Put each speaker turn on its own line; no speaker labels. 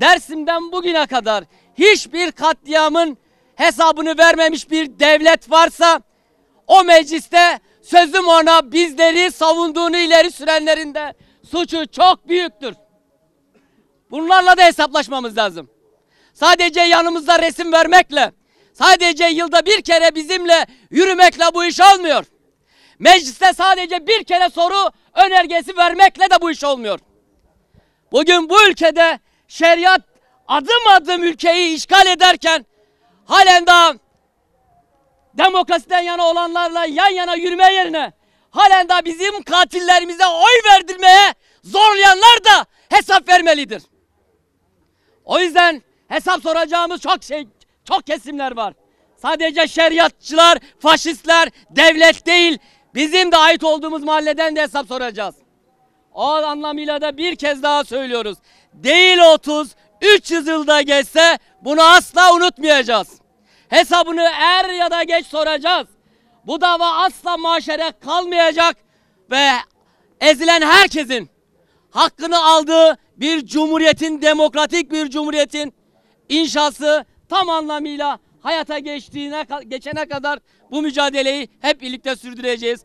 Dersim'den bugüne kadar hiçbir katliamın hesabını vermemiş bir devlet varsa o mecliste sözüm ona bizleri savunduğunu ileri sürenlerinde suçu çok büyüktür. Bunlarla da hesaplaşmamız lazım. Sadece yanımızda resim vermekle, sadece yılda bir kere bizimle yürümekle bu iş olmuyor. Mecliste sadece bir kere soru önergesi vermekle de bu iş olmuyor. Bugün bu ülkede şeriat adım adım ülkeyi işgal ederken halen daha demokrasiden yana olanlarla yan yana yürüme yerine halen daha bizim katillerimize oy verdirmeye zorlayanlar da hesap vermelidir. O yüzden hesap soracağımız çok şey, çok kesimler var. Sadece şeriatçılar, faşistler, devlet değil, bizim de ait olduğumuz mahalleden de hesap soracağız. O anlamıyla da bir kez daha söylüyoruz. Değil 30, 300 yılda geçse bunu asla unutmayacağız. Hesabını er ya da geç soracağız. Bu dava asla maşere kalmayacak ve ezilen herkesin hakkını aldığı bir cumhuriyetin, demokratik bir cumhuriyetin inşası tam anlamıyla hayata geçtiğine geçene kadar bu mücadeleyi hep birlikte sürdüreceğiz.